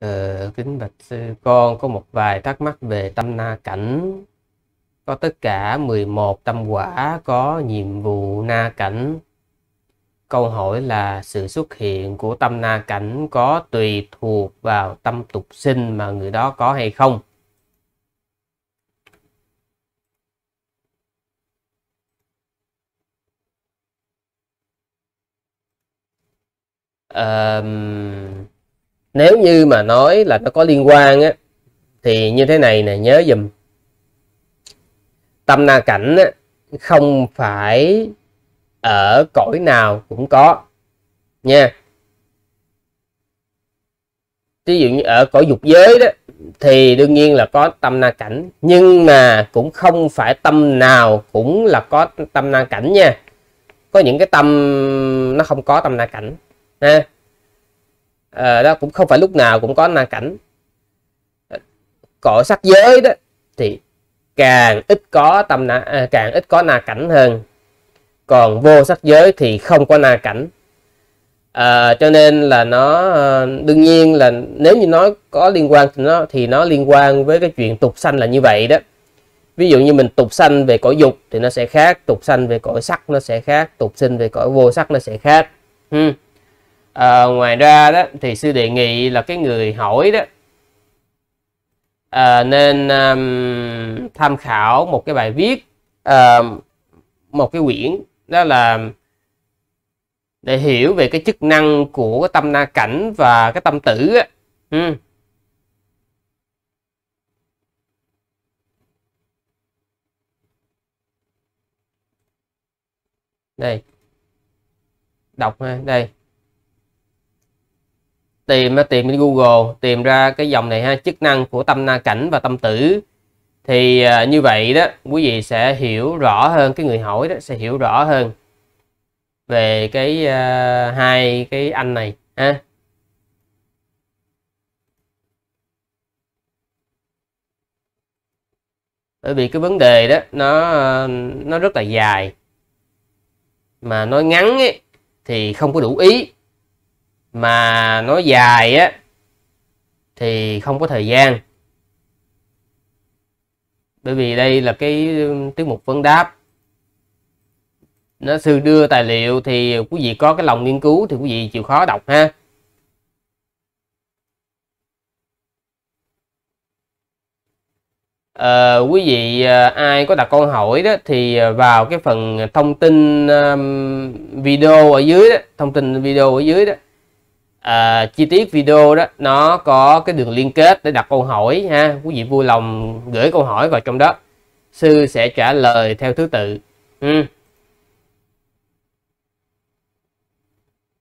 Ờ, kính bạch sư con có một vài thắc mắc về tâm na cảnh có tất cả 11 tâm quả có nhiệm vụ na cảnh câu hỏi là sự xuất hiện của tâm na cảnh có tùy thuộc vào tâm tục sinh mà người đó có hay không Um, nếu như mà nói là nó có liên quan á thì như thế này nè nhớ dùm tâm na cảnh á, không phải ở cõi nào cũng có nha ví dụ như ở cõi dục giới đó thì đương nhiên là có tâm na cảnh nhưng mà cũng không phải tâm nào cũng là có tâm na cảnh nha có những cái tâm nó không có tâm na cảnh ha à, đó cũng không phải lúc nào cũng có na cảnh cỏ sắc giới đó thì càng ít có tâm na à, càng ít có na cảnh hơn còn vô sắc giới thì không có na cảnh à, cho nên là nó ờ, đương nhiên là nếu như nó có liên quan thì nó thì nó liên quan với cái chuyện tục sanh là như vậy đó ví dụ như mình tục sanh về cõi dục thì nó sẽ khác tục sanh về cõi sắc nó sẽ khác tục sinh về cõi vô sắc nó sẽ khác hmm à, ngoài ra đó thì sư đề nghị là cái người hỏi đó à, nên um, tham khảo một cái bài viết uh, một cái quyển đó là để hiểu về cái chức năng của cái tâm na cảnh và cái tâm tử á. Ừ. đây đọc ha đây tìm tìm trên Google tìm ra cái dòng này ha chức năng của tâm na cảnh và tâm tử thì à, như vậy đó quý vị sẽ hiểu rõ hơn cái người hỏi đó sẽ hiểu rõ hơn về cái à, hai cái anh này ha bởi vì cái vấn đề đó nó nó rất là dài mà nói ngắn ấy, thì không có đủ ý mà nói dài á thì không có thời gian bởi vì đây là cái tiết mục vấn đáp nó sư đưa tài liệu thì quý vị có cái lòng nghiên cứu thì quý vị chịu khó đọc ha à, quý vị ờ, ai có đặt câu hỏi đó thì ờ, vào cái phần thông tin video ở dưới đó, thông tin video ở dưới đó à, chi tiết video đó nó có cái đường liên kết để đặt câu hỏi ha quý vị vui lòng gửi câu hỏi vào trong đó sư sẽ trả lời theo thứ tự ừ.